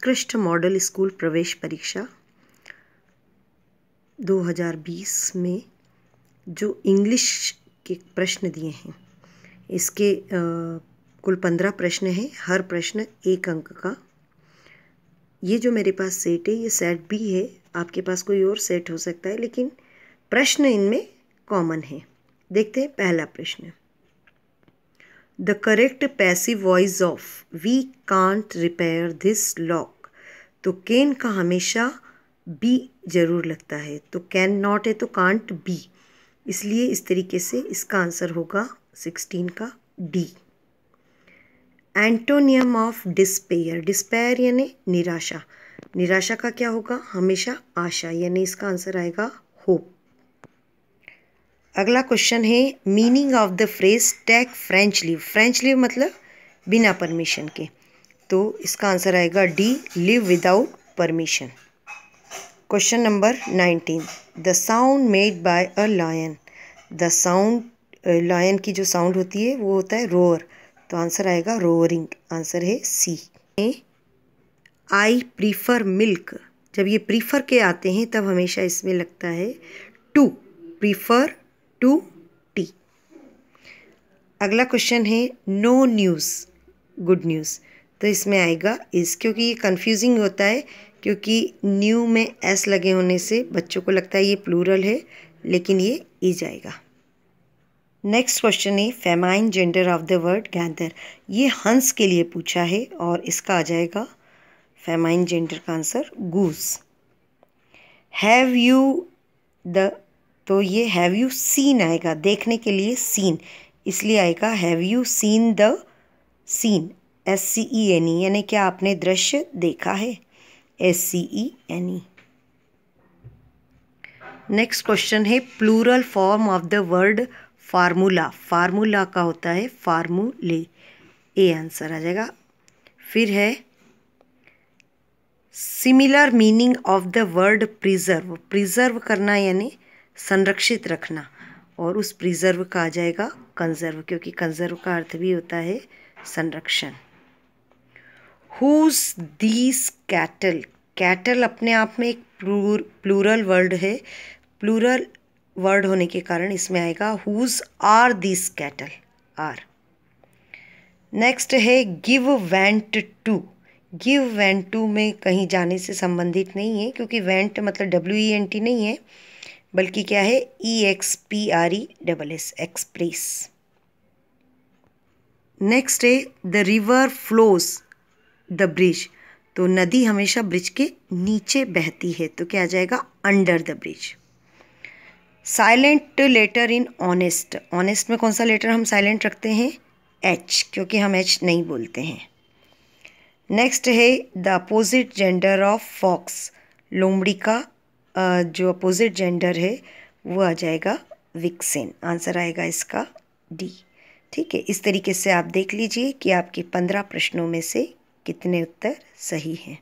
उत्कृष्ट model school प्रवेश परीक्षा 2020 में जो इंग्लिश के प्रश्न दिए हैं इसके कुल पंद्रह प्रश्न हैं हर प्रश्न एक अंक का ये जो मेरे पास सेट है ये सेट भी है आपके पास कोई और सेट हो सकता है लेकिन प्रश्न इनमें कॉमन है देखते हैं पहला प्रश्न the correct passive voice of we can't repair this lock तो कैन का हमेशा बी जरूर लगता है तो कैन नॉट है तो कांट बी इसलिए इस तरीके से इसका आंसर होगा सिक्सटीन का D antonym of despair despair यानी निराशा निराशा का क्या होगा हमेशा आशा यानी इसका आंसर आएगा होप अगला क्वेश्चन है meaning of the phrase take French leave French leave मतलब बिना परमिशन के तो इसका आंसर आएगा D leave without permission question number nineteen the sound made by a lion the sound lion की जो साउंड होती है वो होता है रोअर तो आंसर आएगा रोअरिंग आंसर है सी आई प्रीफर मिल्क जब ये प्रीफर के आते हैं तब हमेशा इसमें लगता है टू प्रीफर टू टी अगला क्वेश्चन है नो न्यूज़ गुड न्यूज़ तो इसमें आएगा इस क्योंकि ये कन्फ्यूजिंग होता है क्योंकि न्यू में एस लगे होने से बच्चों को लगता है ये प्लूरल है लेकिन ये ई जाएगा नेक्स्ट क्वेश्चन है feminine gender of the word gander ये हंस के लिए पूछा है और इसका आ जाएगा फेमाइन जेंडर का answer goose have you the तो ये हैव यू सीन आएगा देखने के लिए सीन इसलिए आएगा have you seen the scene S C E N E यानी क्या आपने दृश्य देखा है S C E N E next question है plural form of the word formula formula का होता है फार्मूले ए आंसर आ जाएगा फिर है similar meaning of the word preserve preserve करना यानी संरक्षित रखना और उस प्रिजर्व का आ जाएगा कंजर्व क्योंकि कंजर्व का अर्थ भी होता है संरक्षण हुज दीज कैटल कैटल अपने आप में एक प्लूर प्लूरल वर्ड है प्लूरल वर्ड होने के कारण इसमें आएगा whose are these cattle are next है give went to give went to में कहीं जाने से संबंधित नहीं है क्योंकि वेंट मतलब डब्ल्यू ई एन टी नहीं है बल्कि क्या है E X P R E double S express next है the river flows the bridge तो नदी हमेशा ब्रिज के नीचे बहती है तो क्या आ जाएगा under the bridge silent letter in honest honest में कौन सा लेटर हम साइलेंट रखते हैं एच क्योंकि हम एच नहीं बोलते हैं नेक्स्ट है the opposite gender of fox लोमड़ी का जो अपोजिट जेंडर है वो आ जाएगा विक्सिन आंसर आएगा इसका डी ठीक है इस तरीके से आप देख लीजिए कि आपके पंद्रह प्रश्नों में से कितने उत्तर सही हैं